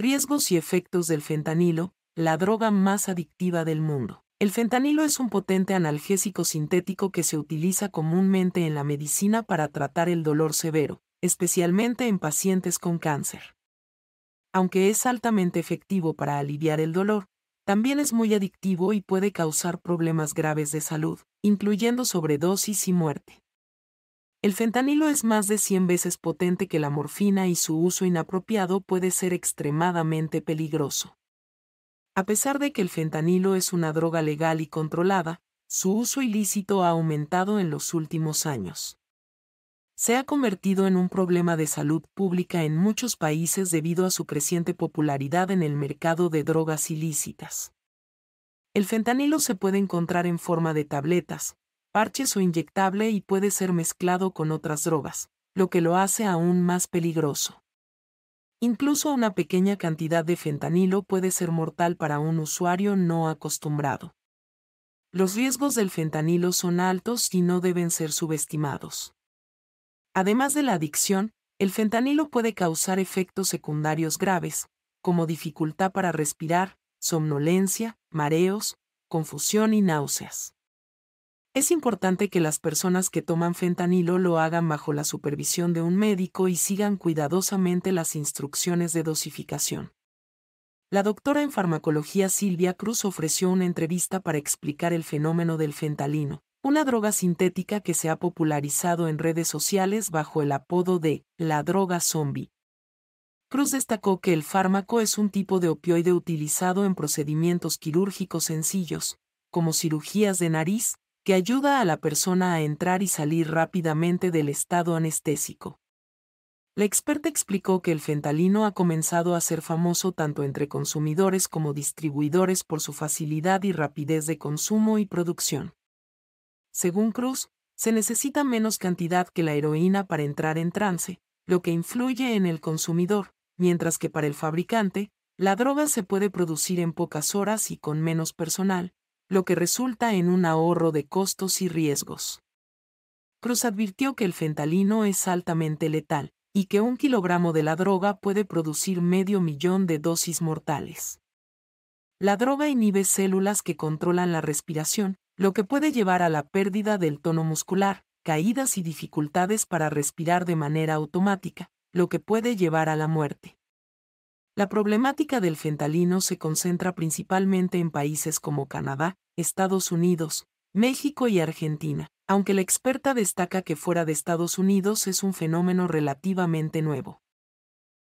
Riesgos y efectos del fentanilo, la droga más adictiva del mundo. El fentanilo es un potente analgésico sintético que se utiliza comúnmente en la medicina para tratar el dolor severo, especialmente en pacientes con cáncer. Aunque es altamente efectivo para aliviar el dolor, también es muy adictivo y puede causar problemas graves de salud, incluyendo sobredosis y muerte. El fentanilo es más de 100 veces potente que la morfina y su uso inapropiado puede ser extremadamente peligroso. A pesar de que el fentanilo es una droga legal y controlada, su uso ilícito ha aumentado en los últimos años. Se ha convertido en un problema de salud pública en muchos países debido a su creciente popularidad en el mercado de drogas ilícitas. El fentanilo se puede encontrar en forma de tabletas, parches o inyectable y puede ser mezclado con otras drogas, lo que lo hace aún más peligroso. Incluso una pequeña cantidad de fentanilo puede ser mortal para un usuario no acostumbrado. Los riesgos del fentanilo son altos y no deben ser subestimados. Además de la adicción, el fentanilo puede causar efectos secundarios graves, como dificultad para respirar, somnolencia, mareos, confusión y náuseas. Es importante que las personas que toman fentanilo lo hagan bajo la supervisión de un médico y sigan cuidadosamente las instrucciones de dosificación. La doctora en farmacología Silvia Cruz ofreció una entrevista para explicar el fenómeno del fentalino, una droga sintética que se ha popularizado en redes sociales bajo el apodo de la droga zombie. Cruz destacó que el fármaco es un tipo de opioide utilizado en procedimientos quirúrgicos sencillos, como cirugías de nariz, ayuda a la persona a entrar y salir rápidamente del estado anestésico. La experta explicó que el fentalino ha comenzado a ser famoso tanto entre consumidores como distribuidores por su facilidad y rapidez de consumo y producción. Según Cruz, se necesita menos cantidad que la heroína para entrar en trance, lo que influye en el consumidor, mientras que para el fabricante, la droga se puede producir en pocas horas y con menos personal, lo que resulta en un ahorro de costos y riesgos. Cruz advirtió que el fentalino es altamente letal y que un kilogramo de la droga puede producir medio millón de dosis mortales. La droga inhibe células que controlan la respiración, lo que puede llevar a la pérdida del tono muscular, caídas y dificultades para respirar de manera automática, lo que puede llevar a la muerte. La problemática del fentalino se concentra principalmente en países como Canadá, Estados Unidos, México y Argentina, aunque la experta destaca que fuera de Estados Unidos es un fenómeno relativamente nuevo.